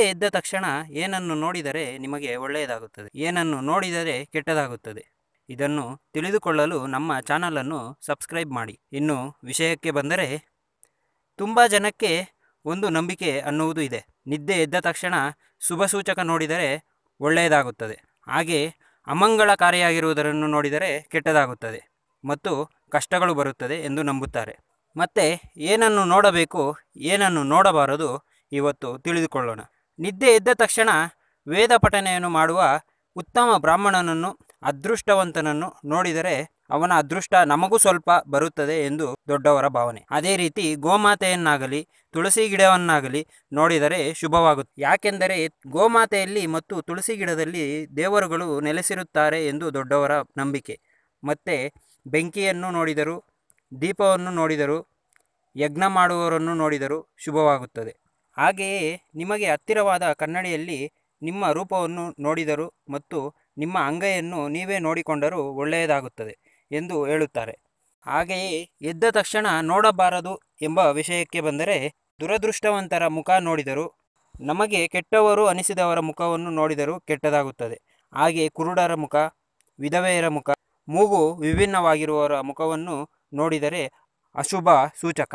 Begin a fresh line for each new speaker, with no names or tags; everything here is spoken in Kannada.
ಮುಂದೆ ಎದ್ದ ತಕ್ಷಣ ಏನನ್ನು ನೋಡಿದರೆ ನಿಮಗೆ ಒಳ್ಳೆಯದಾಗುತ್ತದೆ ಏನನ್ನು ನೋಡಿದರೆ ಕೆಟ್ಟದಾಗುತ್ತದೆ ಇದನ್ನು ತಿಳಿದುಕೊಳ್ಳಲು ನಮ್ಮ ಚಾನಲನ್ನು ಸಬ್ಸ್ಕ್ರೈಬ್ ಮಾಡಿ ಇನ್ನು ವಿಷಯಕ್ಕೆ ಬಂದರೆ ತುಂಬ ಜನಕ್ಕೆ ಒಂದು ನಂಬಿಕೆ ಅನ್ನುವುದು ಇದೆ ನಿದ್ದೆ ಎದ್ದ ತಕ್ಷಣ ಶುಭ ಸೂಚಕ ನೋಡಿದರೆ ಒಳ್ಳೆಯದಾಗುತ್ತದೆ ಹಾಗೆ ಅಮಂಗಳಕಾರಿಯಾಗಿರುವುದನ್ನು ನೋಡಿದರೆ ಕೆಟ್ಟದಾಗುತ್ತದೆ ಮತ್ತು ಕಷ್ಟಗಳು ಬರುತ್ತದೆ ಎಂದು ನಂಬುತ್ತಾರೆ ಮತ್ತೆ ಏನನ್ನು ನೋಡಬೇಕು ಏನನ್ನು ನೋಡಬಾರದು ಇವತ್ತು ತಿಳಿದುಕೊಳ್ಳೋಣ ನಿದ್ದೆ ಎದ್ದ ತಕ್ಷಣ ವೇದ ಪಠನೆಯನ್ನು ಮಾಡುವ ಉತ್ತಮ ಬ್ರಾಹ್ಮಣನನ್ನು ಅದೃಷ್ಟವಂತನನ್ನು ನೋಡಿದರೆ ಅವನ ಅದೃಷ್ಟ ನಮಗೂ ಸ್ವಲ್ಪ ಬರುತ್ತದೆ ಎಂದು ದೊಡ್ಡವರ ಭಾವನೆ ಅದೇ ರೀತಿ ಗೋಮಾತೆಯನ್ನಾಗಲಿ ತುಳಸಿ ಗಿಡವನ್ನಾಗಲಿ ನೋಡಿದರೆ ಶುಭವಾಗುತ್ತೆ ಯಾಕೆಂದರೆ ಗೋಮಾತೆಯಲ್ಲಿ ಮತ್ತು ತುಳಸಿ ಗಿಡದಲ್ಲಿ ದೇವರುಗಳು ನೆಲೆಸಿರುತ್ತಾರೆ ಎಂದು ದೊಡ್ಡವರ ನಂಬಿಕೆ ಮತ್ತು ಬೆಂಕಿಯನ್ನು ನೋಡಿದರು ದೀಪವನ್ನು ನೋಡಿದರು ಯಜ್ಞ ಮಾಡುವವರನ್ನು ನೋಡಿದರು ಶುಭವಾಗುತ್ತದೆ ಹಾಗೆಯೇ ನಿಮಗೆ ಹತ್ತಿರವಾದ ಕನ್ನಡಿಯಲ್ಲಿ ನಿಮ್ಮ ರೂಪವನ್ನು ನೋಡಿದರು ಮತ್ತು ನಿಮ್ಮ ಅಂಗೈಯನ್ನು ನೀವೇ ನೋಡಿಕೊಂಡರೂ ಒಳ್ಳೆಯದಾಗುತ್ತದೆ ಎಂದು ಹೇಳುತ್ತಾರೆ ಹಾಗೆಯೇ ಎದ್ದ ತಕ್ಷಣ ನೋಡಬಾರದು ಎಂಬ ವಿಷಯಕ್ಕೆ ಬಂದರೆ ದುರದೃಷ್ಟವಂತರ ಮುಖ ನೋಡಿದರು ನಮಗೆ ಕೆಟ್ಟವರು ಅನಿಸಿದವರ ಮುಖವನ್ನು ನೋಡಿದರೂ ಕೆಟ್ಟದಾಗುತ್ತದೆ ಹಾಗೆ ಕುರುಡರ ಮುಖ ವಿಧವೆಯರ ಮುಖ ಮೂಗು ವಿಭಿನ್ನವಾಗಿರುವವರ ಮುಖವನ್ನು ನೋಡಿದರೆ ಅಶುಭ ಸೂಚಕ